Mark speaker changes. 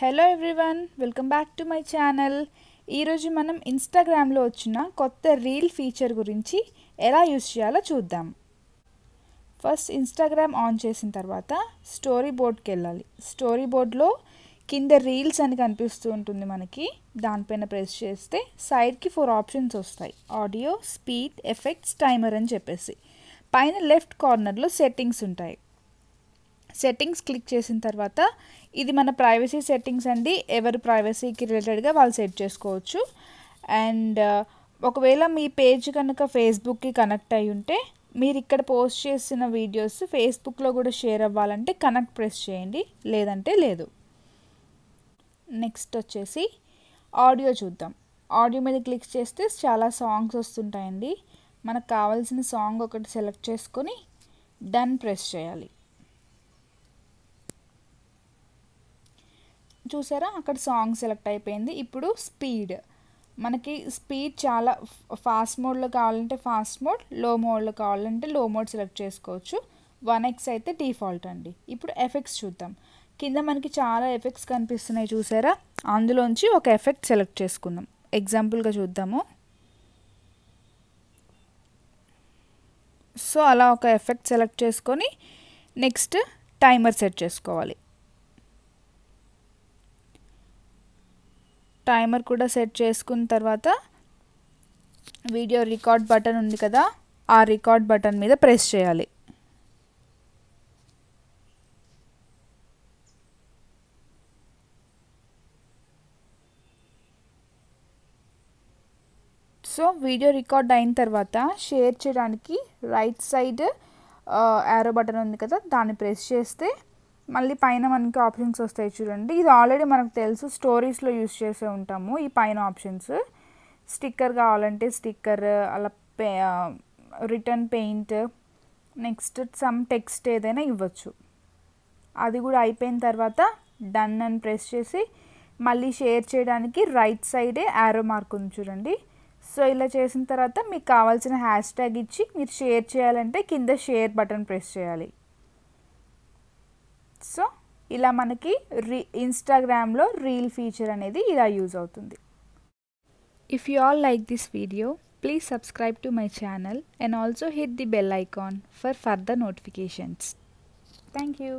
Speaker 1: hello everyone welcome back to my channel ఈరోజు మనం ఇన్స్టాగ్రామ్లో వచ్చిన కొత్త రీల్ ఫీచర్ గురించి ఎలా యూస్ చేయాలో చూద్దాం ఫస్ట్ ఇన్స్టాగ్రామ్ ఆన్ చేసిన తర్వాత స్టోరీ బోర్డ్కి వెళ్ళాలి స్టోరీ బోర్డ్లో కింద రీల్స్ అని కనిపిస్తూ ఉంటుంది మనకి దానిపైన ప్రెస్ చేస్తే సైడ్కి ఫోర్ ఆప్షన్స్ వస్తాయి ఆడియో స్పీడ్ ఎఫెక్ట్స్ టైమర్ అని చెప్పేసి పైన లెఫ్ట్ కార్నర్లో సెట్టింగ్స్ ఉంటాయి సెట్టింగ్స్ క్లిక్ చేసిన తర్వాత ఇది మన ప్రైవసీ సెట్టింగ్స్ అండి ఎవరు ప్రైవసీకి రిలేటెడ్గా వాళ్ళు సెట్ చేసుకోవచ్చు అండ్ uh, ఒకవేళ మీ పేజ్ కనుక ఫేస్బుక్కి కనెక్ట్ అయి ఉంటే మీరు ఇక్కడ పోస్ట్ చేసిన వీడియోస్ ఫేస్బుక్లో కూడా షేర్ అవ్వాలంటే కనెక్ట్ ప్రెస్ చేయండి లేదంటే లేదు నెక్స్ట్ వచ్చేసి ఆడియో చూద్దాం ఆడియో మీద క్లిక్ చేస్తే చాలా సాంగ్స్ వస్తుంటాయండి మనకు కావాల్సిన సాంగ్ ఒకటి సెలెక్ట్ చేసుకొని డన్ ప్రెస్ చేయాలి చూసారా అక్కడ సాంగ్ సెలెక్ట్ అయిపోయింది ఇప్పుడు స్పీడ్ మనకి స్పీడ్ చాలా ఫాస్ట్ మోడ్లో కావాలంటే ఫాస్ట్ మోడ్ లో మోడ్లో కావాలంటే లో మోడ్ సెలెక్ట్ చేసుకోవచ్చు వన్ ఎక్స్ అయితే డిఫాల్ట్ అండి ఇప్పుడు ఎఫెక్ట్స్ చూద్దాం కింద మనకి చాలా ఎఫెక్ట్స్ కనిపిస్తున్నాయి చూసారా అందులోంచి ఒక ఎఫెక్ట్ సెలెక్ట్ చేసుకుందాం ఎగ్జాంపుల్గా చూద్దాము సో అలా ఒక ఎఫెక్ట్ సెలెక్ట్ చేసుకొని నెక్స్ట్ టైమర్ సెట్ చేసుకోవాలి టైమర్ కూడా సెట్ చేసుకున్న తర్వాత వీడియో రికార్డ్ బటన్ ఉంది కదా ఆ రికార్డ్ బటన్ మీద ప్రెస్ చేయాలి సో వీడియో రికార్డ్ అయిన తర్వాత షేర్ చేయడానికి రైట్ సైడ్ యారో బటన్ ఉంది కదా దాన్ని ప్రెస్ చేస్తే మళ్ళీ పైన మనకి ఆప్షన్స్ వస్తాయి చూడండి ఇది ఆల్రెడీ మనకు తెలుసు స్టోరీస్లో యూస్ చేసే ఉంటాము ఈ పైన ఆప్షన్స్ స్టిక్కర్ కావాలంటే స్టిక్కర్ అలా పే return paint next some text ఏదైనా ఇవ్వచ్చు అది కూడా అయిపోయిన తర్వాత డన్ అని ప్రెస్ చేసి మళ్ళీ షేర్ చేయడానికి రైట్ సైడే యారో మార్క్ ఉంది చూడండి సో ఇలా చేసిన తర్వాత మీకు కావాల్సిన హ్యాష్ ట్యాగ్ ఇచ్చి మీరు షేర్ చేయాలంటే కింద షేర్ బటన్ ప్రెస్ చేయాలి సో ఇలా మనకి రీ ఇన్స్టాగ్రామ్లో రీల్ ఫీచర్ అనేది ఇలా యూజ్ అవుతుంది if you all like this video please subscribe to my channel and also hit the bell icon for further notifications thank you